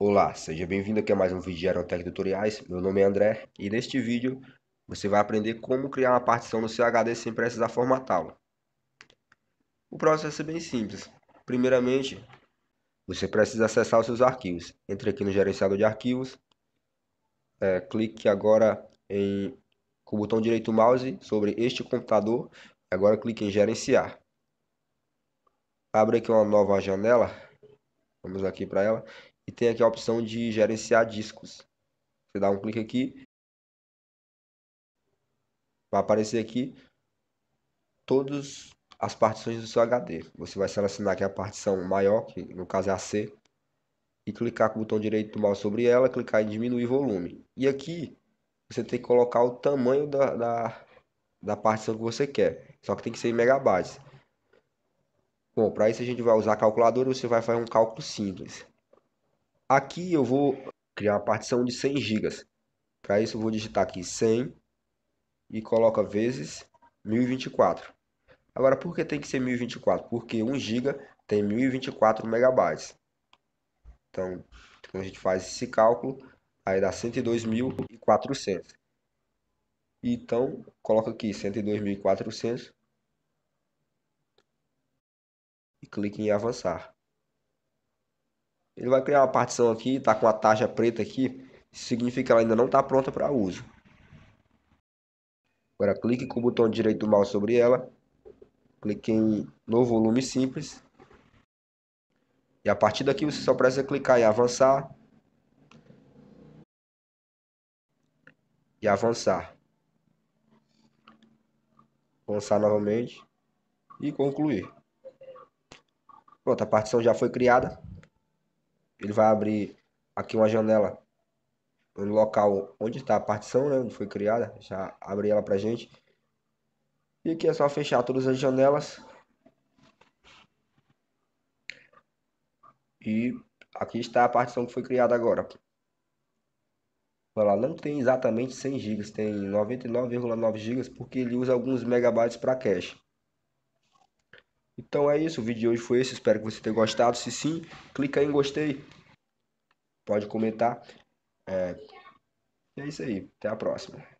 Olá, seja bem-vindo aqui a mais um vídeo de Aerotech Tutoriais. Meu nome é André e neste vídeo você vai aprender como criar uma partição no seu HD sem precisar formatá-lo. O processo é bem simples. Primeiramente, você precisa acessar os seus arquivos. Entre aqui no gerenciador de arquivos, é, clique agora em, com o botão direito mouse sobre este computador, agora clique em gerenciar. Abre aqui uma nova janela Vamos aqui para ela. E tem aqui a opção de gerenciar discos. Você dá um clique aqui. Vai aparecer aqui todas as partições do seu HD. Você vai selecionar aqui a partição maior, que no caso é a C. E clicar com o botão direito do mouse sobre ela, clicar em diminuir volume. E aqui você tem que colocar o tamanho da, da, da partição que você quer. Só que tem que ser em megabytes. Bom, para isso a gente vai usar a calculadora, você vai fazer um cálculo simples. Aqui eu vou criar uma partição de 100 GB. Para isso eu vou digitar aqui 100 e coloca vezes 1024. Agora, por que tem que ser 1024? Porque 1 GB tem 1024 megabytes. Então, quando a gente faz esse cálculo, aí dá 102.400. Então, coloca aqui 102.400 clique em avançar. Ele vai criar uma partição aqui, está com a taxa preta aqui, significa que ela ainda não está pronta para uso. Agora clique com o botão direito do mouse sobre ela, clique em no volume simples. E a partir daqui você só precisa clicar em avançar e avançar. Avançar novamente e concluir. Pronto, a partição já foi criada. Ele vai abrir aqui uma janela no local onde está a partição, né? Onde foi criada. Já abri ela pra gente. E aqui é só fechar todas as janelas. E aqui está a partição que foi criada agora. Ela não tem exatamente 100 GB, tem 99,9 GB porque ele usa alguns megabytes para cache. Então é isso, o vídeo de hoje foi esse, espero que você tenha gostado. Se sim, clica aí em gostei, pode comentar. É, é isso aí, até a próxima.